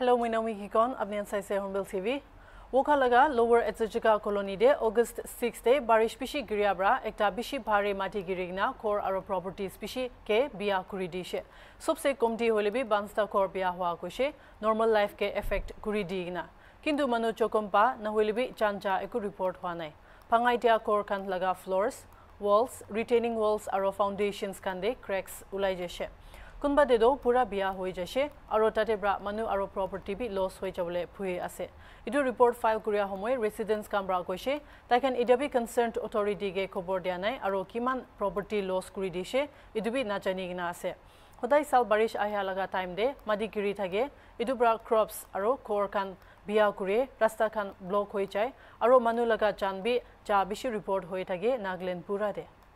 Hello, my name is Hikon. I'm from Sai Sehun Bill TV. Wokalaga Lower Etzajika Colony de August 6 day Barish Pishi Griabra Ekta Bishi Bhare Mati Girigna Core Aro Property Spishi Ke Bia Kuri Dishe Sobse Komti Holibi Bansta Kor Bia Hua Kushe Normal Life Ke Effect Kuri Digna Kindu Manu Chokompa Nahulibi Chancha Eku Report Hwane Pangaitia Kor Kant Laga Floors Walls Retaining Walls Aro Foundations Kande Cracks Ulaijeshe কোনোবা দেদ পুৰা বিয়া হৈ যাইছে আৰু তাতে মানুহ আৰু property B loss হৈ যাবলৈ ভূঁই আছে এইটো ৰিপৰ্ট ফাইল কৰা সময় ৰেচিডেঞ্চ কামৰা কৈছে তাইখন এতিয়া বি অথ'ৰিটি অথৰিটিকে খবৰ দিয়া নাই আৰু কিমান প্ৰপাৰ্টি লছ কৰি দিছে এইটো বি নাজানি কিনা আছে সদায় চাল বাৰিষ আহি লগা টাইম দে মাটি কিৰি থাকে এইটোৰ পৰা ক্ৰপছ আৰু কোৰ খান বিয়া ৰাস্তা ৰাস্তাখন ব্লক হৈ যায় আৰু মানুহ লগা জানবি যা বেছি ৰিপৰ্ট হৈ থাকে নাগলেণ্ড পুৰাতে